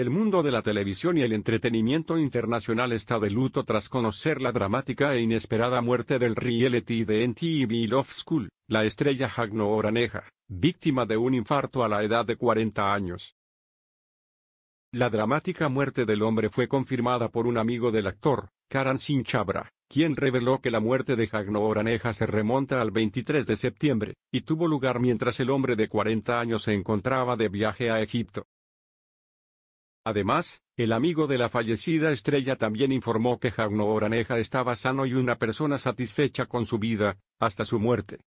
El mundo de la televisión y el entretenimiento internacional está de luto tras conocer la dramática e inesperada muerte del reality de NTV Love School, la estrella Hagno Oraneja, víctima de un infarto a la edad de 40 años. La dramática muerte del hombre fue confirmada por un amigo del actor, Karan Sinchabra, quien reveló que la muerte de Hagno Oraneja se remonta al 23 de septiembre, y tuvo lugar mientras el hombre de 40 años se encontraba de viaje a Egipto. Además, el amigo de la fallecida estrella también informó que Jagno Oraneja estaba sano y una persona satisfecha con su vida, hasta su muerte.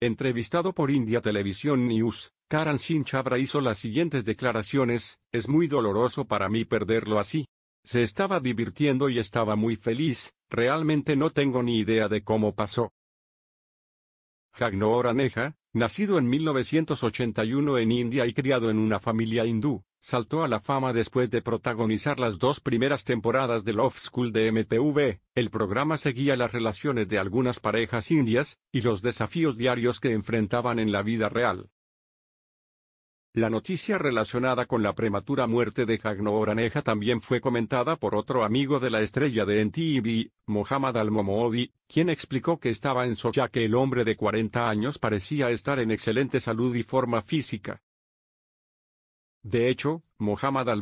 Entrevistado por India Television News, Karan Singh Chabra hizo las siguientes declaraciones, es muy doloroso para mí perderlo así. Se estaba divirtiendo y estaba muy feliz, realmente no tengo ni idea de cómo pasó. Jagno Oraneja, nacido en 1981 en India y criado en una familia hindú, saltó a la fama después de protagonizar las dos primeras temporadas de Love School de MTV. El programa seguía las relaciones de algunas parejas indias, y los desafíos diarios que enfrentaban en la vida real. La noticia relacionada con la prematura muerte de Jagno Oraneja también fue comentada por otro amigo de la estrella de NTV, Mohammad al quien explicó que estaba en shock que el hombre de 40 años parecía estar en excelente salud y forma física. De hecho, Mohammad al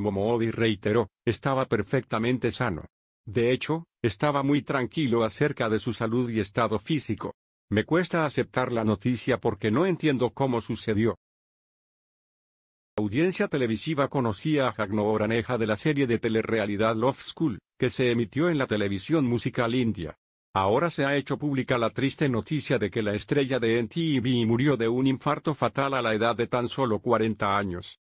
reiteró, estaba perfectamente sano. De hecho, estaba muy tranquilo acerca de su salud y estado físico. Me cuesta aceptar la noticia porque no entiendo cómo sucedió. La audiencia televisiva conocía a Jagno Oraneja de la serie de telerrealidad Love School, que se emitió en la televisión musical india. Ahora se ha hecho pública la triste noticia de que la estrella de NTV murió de un infarto fatal a la edad de tan solo 40 años.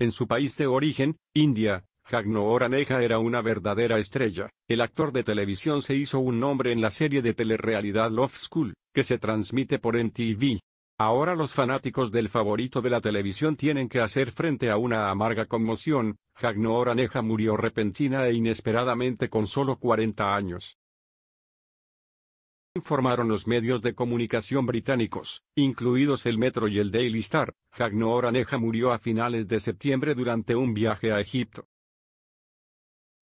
En su país de origen, India, Hagno Aneja era una verdadera estrella. El actor de televisión se hizo un nombre en la serie de telerrealidad Love School, que se transmite por NTV. Ahora los fanáticos del favorito de la televisión tienen que hacer frente a una amarga conmoción. Jagno Oraneja murió repentina e inesperadamente con solo 40 años informaron los medios de comunicación británicos, incluidos el Metro y el Daily Star, Hagno Aneja murió a finales de septiembre durante un viaje a Egipto.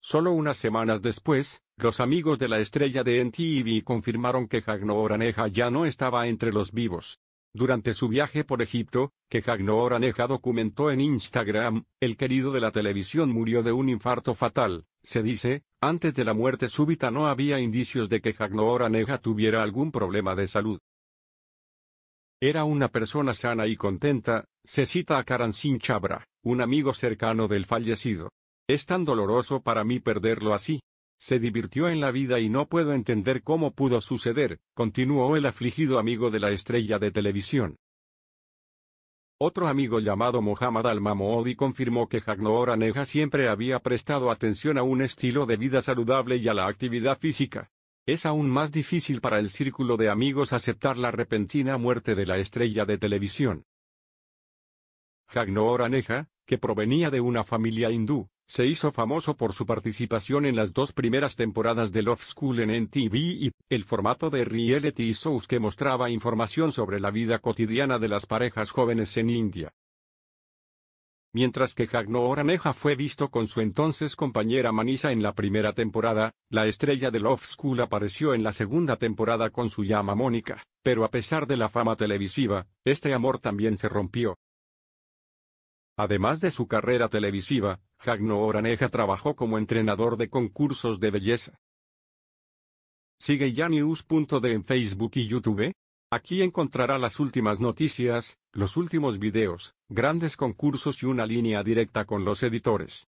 Solo unas semanas después, los amigos de la estrella de NTV confirmaron que Hagno Aneja ya no estaba entre los vivos. Durante su viaje por Egipto, que Jagno Aneja documentó en Instagram, el querido de la televisión murió de un infarto fatal, se dice, antes de la muerte súbita no había indicios de que Jagno Aneja tuviera algún problema de salud. Era una persona sana y contenta, se cita a Singh Chabra, un amigo cercano del fallecido. Es tan doloroso para mí perderlo así, se divirtió en la vida y no puedo entender cómo pudo suceder, continuó el afligido amigo de la estrella de televisión. Otro amigo llamado Mohammad al-Mamoudi confirmó que Jagnoor Aneja siempre había prestado atención a un estilo de vida saludable y a la actividad física. Es aún más difícil para el círculo de amigos aceptar la repentina muerte de la estrella de televisión. Jagnoor Aneja, que provenía de una familia hindú, se hizo famoso por su participación en las dos primeras temporadas de Love School en NTV y, el formato de reality shows que mostraba información sobre la vida cotidiana de las parejas jóvenes en India. Mientras que Jagno Oraneja fue visto con su entonces compañera Manisa en la primera temporada, la estrella de Love School apareció en la segunda temporada con su llama Mónica, pero a pesar de la fama televisiva, este amor también se rompió. Además de su carrera televisiva, Jagno Oraneja trabajó como entrenador de concursos de belleza. Sigue Janius.de en Facebook y YouTube. Aquí encontrará las últimas noticias, los últimos videos, grandes concursos y una línea directa con los editores.